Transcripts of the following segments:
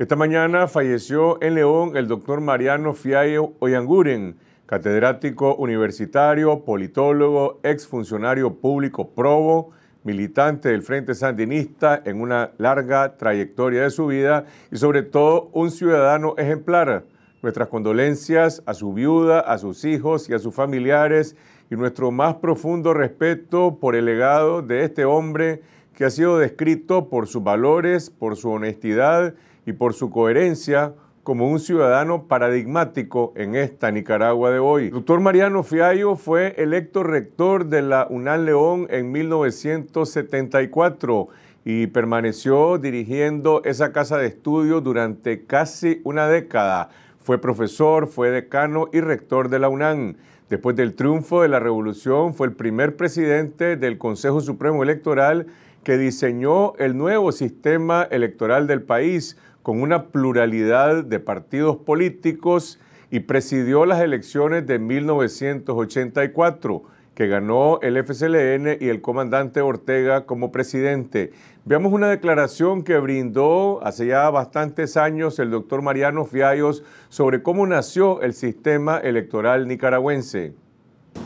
Esta mañana falleció en León el doctor Mariano Fiallo Oyanguren, catedrático universitario, politólogo, exfuncionario público probo, militante del Frente Sandinista en una larga trayectoria de su vida y sobre todo un ciudadano ejemplar. Nuestras condolencias a su viuda, a sus hijos y a sus familiares y nuestro más profundo respeto por el legado de este hombre que ha sido descrito por sus valores, por su honestidad y por su coherencia como un ciudadano paradigmático en esta Nicaragua de hoy. doctor Mariano Fiallo fue electo rector de la UNAN León en 1974 y permaneció dirigiendo esa casa de estudio durante casi una década. Fue profesor, fue decano y rector de la UNAM. Después del triunfo de la revolución, fue el primer presidente del Consejo Supremo Electoral que diseñó el nuevo sistema electoral del país con una pluralidad de partidos políticos y presidió las elecciones de 1984 que ganó el FCLN y el comandante Ortega como presidente. Veamos una declaración que brindó hace ya bastantes años el doctor Mariano Fiallos sobre cómo nació el sistema electoral nicaragüense.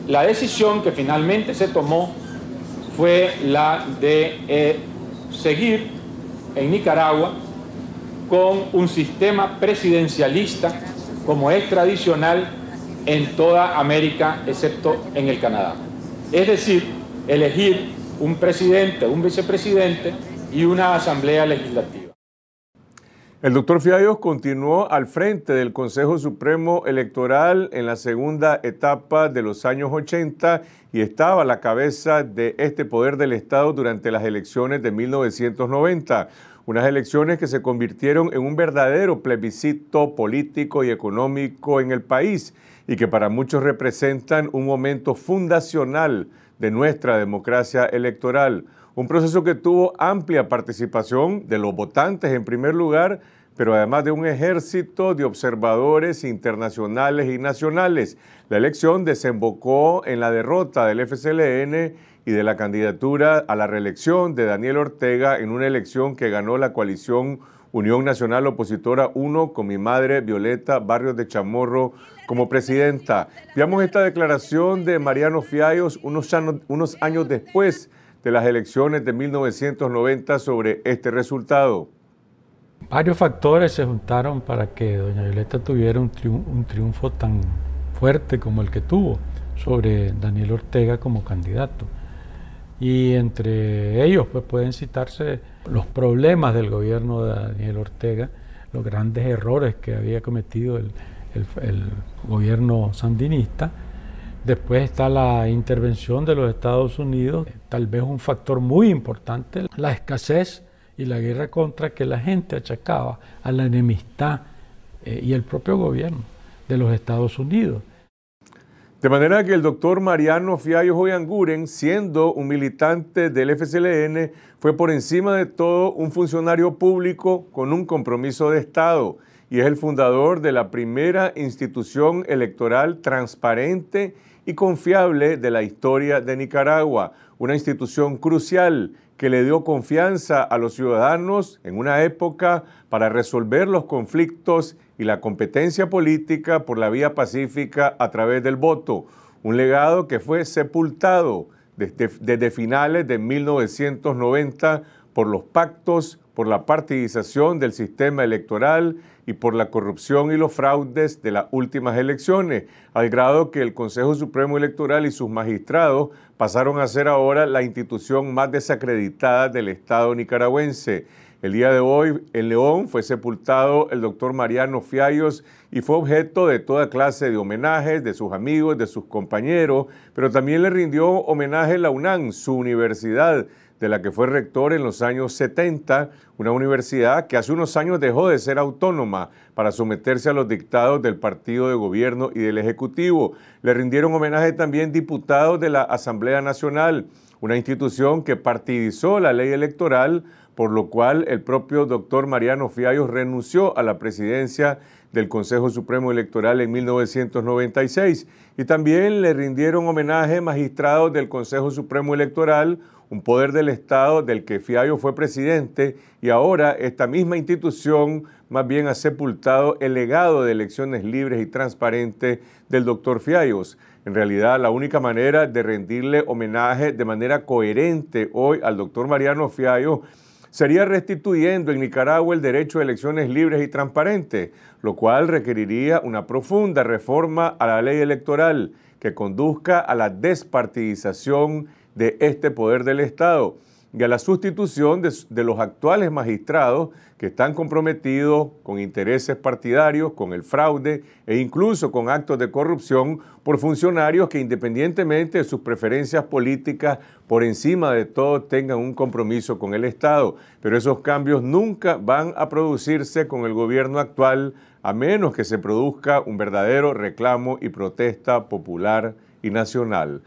La decisión que finalmente se tomó fue la de eh, seguir en Nicaragua con un sistema presidencialista como es tradicional en toda América, excepto en el Canadá. Es decir, elegir un presidente, un vicepresidente y una asamblea legislativa. El doctor Fiallos continuó al frente del Consejo Supremo Electoral en la segunda etapa de los años 80 y estaba a la cabeza de este poder del Estado durante las elecciones de 1990, unas elecciones que se convirtieron en un verdadero plebiscito político y económico en el país y que para muchos representan un momento fundacional de nuestra democracia electoral un proceso que tuvo amplia participación de los votantes en primer lugar, pero además de un ejército de observadores internacionales y nacionales. La elección desembocó en la derrota del FCLN y de la candidatura a la reelección de Daniel Ortega en una elección que ganó la coalición Unión Nacional Opositora 1 con mi madre Violeta Barrios de Chamorro como presidenta. Veamos esta declaración de Mariano Fiallos unos años después de las elecciones de 1990 sobre este resultado varios factores se juntaron para que doña Violeta tuviera un, triunfo, tan fuerte como el que tuvo sobre Daniel Ortega como candidato. Y entre ellos pues, pueden citarse los problemas del gobierno de Daniel Ortega, los grandes errores que había cometido el, el gobierno sandinista. Después está la intervención de los Estados Unidos, tal vez un factor muy importante, la escasez y la guerra contra que la gente achacaba a la enemistad eh, y el propio gobierno de los Estados Unidos. De manera que el doctor Mariano Fiallo Hoyanguren, siendo un militante del FCLN, fue por encima de todo un funcionario público con un compromiso de Estado y es el fundador de la primera institución electoral transparente y confiable de la historia de Nicaragua, una institución crucial que le dio confianza a los ciudadanos en una época para resolver los conflictos y la competencia política por la vía pacífica a través del voto, un legado que fue sepultado desde, finales de 1990 por los pactos por la partidización del sistema electoral y por la corrupción y los fraudes de las últimas elecciones, al grado que el Consejo Supremo Electoral y sus magistrados pasaron a ser ahora la institución más desacreditada del Estado nicaragüense. El día de hoy, en León, fue sepultado el doctor Mariano Fiallos y fue objeto de toda clase de homenajes de sus amigos, de sus compañeros, pero también le rindió homenaje la UNAM, su universidad, de la que fue rector en los años 70, una universidad que hace unos años dejó de ser autónoma para someterse a los dictados del partido de gobierno y del Ejecutivo. Le rindieron homenaje también diputados de la Asamblea Nacional, una institución que partidizó la ley electoral, por lo cual el propio doctor Mariano Fiallos renunció a la presidencia del Consejo Supremo Electoral en 1996 y también le rindieron homenaje magistrados del Consejo Supremo Electoral, un poder del Estado del que Fiallo fue presidente y ahora esta misma institución más bien ha sepultado el legado de elecciones libres y transparentes del doctor Fiallos. En realidad, la única manera de rendirle homenaje de manera coherente hoy al doctor Mariano Fiallo sería restituyendo en Nicaragua el derecho a elecciones libres y transparentes, lo cual requeriría una profunda reforma a la ley electoral que conduzca a la despartidización de este poder del Estado y a la sustitución de, los actuales magistrados que están comprometidos con intereses partidarios, con el fraude e incluso con actos de corrupción por funcionarios que independientemente de sus preferencias políticas, por encima de todo tengan un compromiso con el Estado. Pero esos cambios nunca van a producirse con el gobierno actual, a menos que se produzca un verdadero reclamo y protesta popular y nacional.